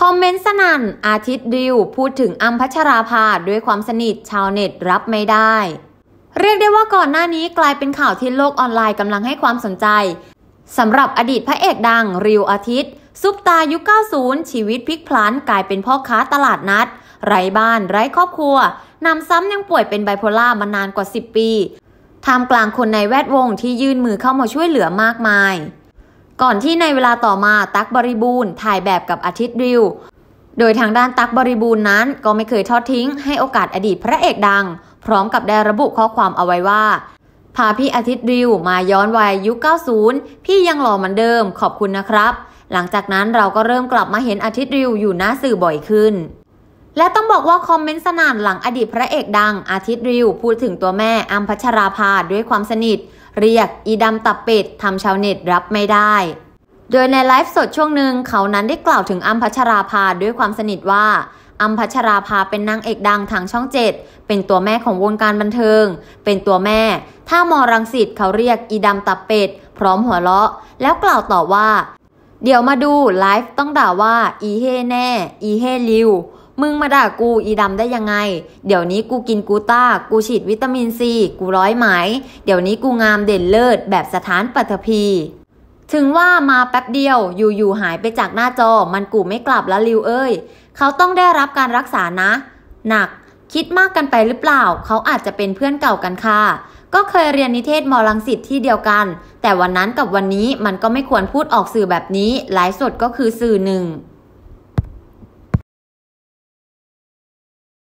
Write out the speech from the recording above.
คอมเมนต์สนั่น อาทิตย์ดิว พูดถึงอัมพัชราภาด้วยความสนิทชาวเน็ตรับไม่ได้ เรียกได้ว่าก่อนหน้านี้กลายเป็นข่าวที่โลกออนไลน์กำลังให้ความสนใจสำหรับอดีตพระเอกดัง ริวอาทิตย์ ซุปตายุค90 ชีวิตพลิกพลันกลายเป็นพ่อค้าตลาดนัด ไร้บ้าน ไร้ครอบครัวนำซ้ำยังป่วยเป็นไบโพล่ามานานกว่า 10 ปีท่ามกลางคนในแวดวงที่ยื่นมือเข้ามาช่วยเหลือมากมายก่อนที่ในเวลาต่อมา ตั๊กบริบูรณ์ ถ่ายแบบกับอาทิตย์ริว โดยทางด้านตั๊กบริบูรณ์นั้นก็ไม่เคยทอดทิ้งให้โอกาสอดีตพระเอกดัง พร้อมกับได้ระบุข้อความเอาไว้ว่า พาพี่อาทิตย์ริวมาย้อนวัยยุค 90 พี่ยังหล่อเหมือนเดิมขอบคุณนะครับ หลังจากนั้นเราก็เริ่มกลับมาเห็นอาทิตย์ริวอยู่หน้าสื่อบ่อยขึ้น และต้องบอกว่าคอมเมนต์สนานหลังอดีตพระเอกดัง อาทิตย์ริวพูดถึงตัวแม่อัมพัชราภาด้วยความสนิทเรียกอีดำตับเป็ดทำชาวเน็ตรับไม่ได้ โดยในไลฟ์สดช่วงหนึ่งเขานั้นได้กล่าวถึงอัมพัชราภาด้วยความสนิทว่าอัมพัชราภาเป็นนางเอกดังทางช่องเจ็ดเป็นตัวแม่ของวงการบันเทิง เป็นตัวแม่ ถ้ามอรังสิตเขาเรียกอีดำตับเป็ดพร้อมหัวเราะแล้วกล่าวต่อว่า เดี๋ยวมาดูไลฟ์ต้องด่าว่าอีเฮแน่อีเฮลิวมึงมาด่ากูอีดำได้ยังไง เดี๋ยวนี้กูกินกูต้ากูฉีดวิตามินซี กูร้อยไหม เดี๋ยวนี้กูงามเด่นเลิศแบบสถานปัทภีถึงว่ามาแป๊บเดียวอยู่ๆหายไปจากหน้าจอ มันกูไม่กลับละลิวเอ้ย เขาต้องได้รับการรักษานะหนัก คิดมากกันไปหรือเปล่า เขาอาจจะเป็นเพื่อนเก่ากันค่ะ ก็เคยเรียนนิเทศมอลังสิตที่เดียวกัน แต่วันนั้นกับวันนี้มันก็ไม่ควรพูดออกสื่อแบบนี้ไลฟ์สดก็คือสื่อหนึ่ง